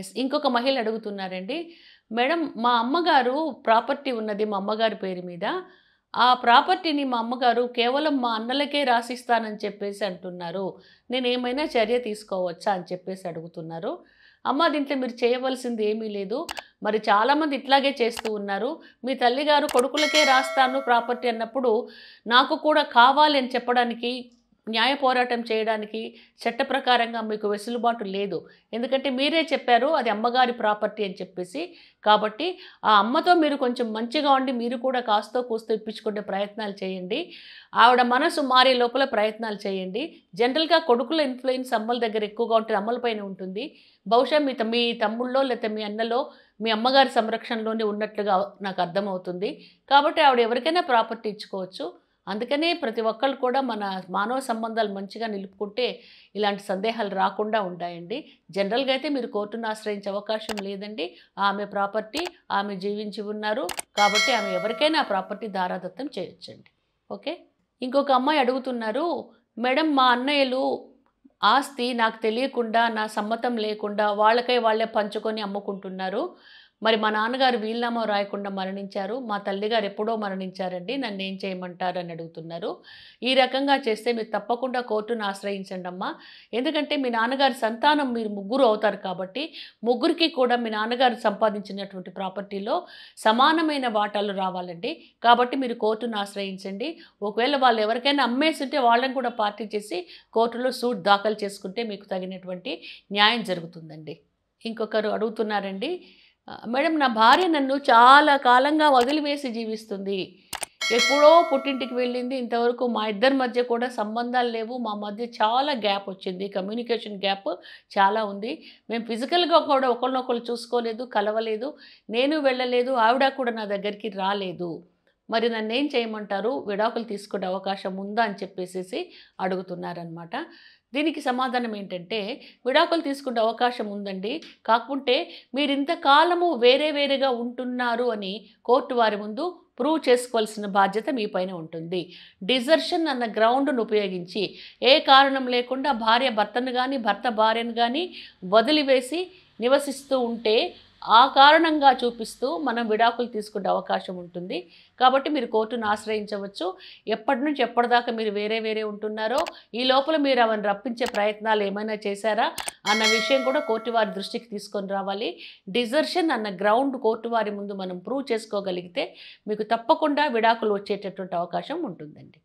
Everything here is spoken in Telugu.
ఎస్ ఇంకొక మహిళ అడుగుతున్నారండి మేడం మా అమ్మగారు ప్రాపర్టీ ఉన్నది మా అమ్మగారి పేరు మీద ఆ ప్రాపర్టీని మా అమ్మగారు కేవలం మా అన్నలకే రాసిస్తానని చెప్పేసి అంటున్నారు నేను ఏమైనా చర్య తీసుకోవచ్చా అని చెప్పేసి అడుగుతున్నారు అమ్మ దీంట్లో మీరు చేయవలసింది ఏమీ లేదు మరి చాలామంది ఇట్లాగే చేస్తూ ఉన్నారు మీ తల్లిగారు కొడుకులకే రాస్తాను ప్రాపర్టీ అన్నప్పుడు నాకు కూడా కావాలి అని చెప్పడానికి న్యాయ పోరాటం చేయడానికి చట్ట ప్రకారంగా మీకు వెసులుబాటు లేదు ఎందుకంటే మీరే చెప్పారు అది అమ్మగారి ప్రాపర్టీ అని చెప్పేసి కాబట్టి ఆ అమ్మతో మీరు కొంచెం మంచిగా ఉండి మీరు కూడా కాస్తో కూస్త ఇప్పించుకునే ప్రయత్నాలు చేయండి ఆవిడ మనసు మారే లోపల ప్రయత్నాలు చేయండి జనరల్గా కొడుకుల ఇన్ఫ్లుయెన్స్ అమ్మల దగ్గర ఎక్కువగా ఉంటుంది అమ్మలపైన ఉంటుంది బహుశా మీ మీ తమ్ముళ్ళో లేకపోతే మీ అన్నలో మీ అమ్మగారి సంరక్షణలోనే ఉన్నట్లుగా నాకు అర్థమవుతుంది కాబట్టి ఆవిడ ఎవరికైనా ప్రాపర్టీ ఇచ్చుకోవచ్చు అందుకనే ప్రతి ఒక్కళ్ళు కూడా మన మానవ సంబంధాలు మంచిగా నిలుపుకుంటే ఇలాంటి సందేహాలు రాకుండా ఉంటాయండి జనరల్గా అయితే మీరు కోర్టును ఆశ్రయించే అవకాశం లేదండి ఆమె ప్రాపర్టీ ఆమె జీవించి ఉన్నారు కాబట్టి ఆమె ఎవరికైనా ప్రాపర్టీ దారాదత్తం చేయొచ్చండి ఓకే ఇంకొక అమ్మాయి అడుగుతున్నారు మేడం మా అన్నయ్యలు ఆస్తి నాకు తెలియకుండా నా సమ్మతం లేకుండా వాళ్ళకై వాళ్ళే పంచుకొని అమ్ముకుంటున్నారు మరి మా నాన్నగారు వీలునామా రాయకుండా మరణించారు మా తల్లిగారు ఎప్పుడో మరణించారండి నన్ను ఏం చేయమంటారు అని అడుగుతున్నారు ఈ రకంగా చేస్తే మీరు తప్పకుండా కోర్టును ఆశ్రయించండి అమ్మా ఎందుకంటే మీ నాన్నగారి సంతానం మీరు ముగ్గురు అవుతారు కాబట్టి ముగ్గురికి కూడా మీ నాన్నగారు సంపాదించినటువంటి ప్రాపర్టీలో సమానమైన వాటాలు రావాలండి కాబట్టి మీరు కోర్టును ఆశ్రయించండి ఒకవేళ వాళ్ళు ఎవరికైనా ఉంటే వాళ్ళని కూడా పార్టీ చేసి కోర్టులో సూట్ దాఖలు చేసుకుంటే మీకు తగినటువంటి న్యాయం జరుగుతుందండి ఇంకొకరు అడుగుతున్నారండి మేడం నా భార్య నన్ను చాలా కాలంగా వదిలివేసి జీవిస్తుంది ఎప్పుడో పుట్టింటికి వెళ్ళింది ఇంతవరకు మా ఇద్దరి మధ్య కూడా సంబంధాలు లేవు మా మధ్య చాలా గ్యాప్ వచ్చింది కమ్యూనికేషన్ గ్యాప్ చాలా ఉంది మేము ఫిజికల్గా కూడా ఒకరినొకరు చూసుకోలేదు కలవలేదు నేను వెళ్ళలేదు ఆవిడ కూడా నా దగ్గరికి రాలేదు మరి నన్ను ఏం చేయమంటారు విడాకులు తీసుకునే అవకాశం ఉందా అని చెప్పేసి అడుగుతున్నారనమాట దీనికి సమాధానం ఏంటంటే విడాకులు తీసుకునే అవకాశం ఉందండి కాకుంటే మీరు ఇంతకాలము వేరే వేరేగా ఉంటున్నారు అని కోర్టు వారి ముందు ప్రూవ్ చేసుకోవాల్సిన బాధ్యత పైన ఉంటుంది డిజర్షన్ అన్న గ్రౌండ్ను ఉపయోగించి ఏ కారణం లేకుండా భార్య భర్తను కానీ భర్త భార్యను కానీ వదిలివేసి నివసిస్తూ ఉంటే ఆ కారణంగా చూపిస్తూ మనం విడాకులు తీసుకునే అవకాశం ఉంటుంది కాబట్టి మీరు కోర్టును ఆశ్రయించవచ్చు ఎప్పటి నుంచి ఎప్పటిదాకా మీరు వేరే వేరే ఉంటున్నారో ఈ లోపల మీరు అవన్నీ రప్పించే ప్రయత్నాలు ఏమైనా చేశారా అన్న విషయం కూడా కోర్టు వారి దృష్టికి తీసుకొని రావాలి డిజర్షన్ అన్న గ్రౌండ్ కోర్టు వారి ముందు మనం ప్రూవ్ చేసుకోగలిగితే మీకు తప్పకుండా విడాకులు వచ్చేటటువంటి అవకాశం ఉంటుందండి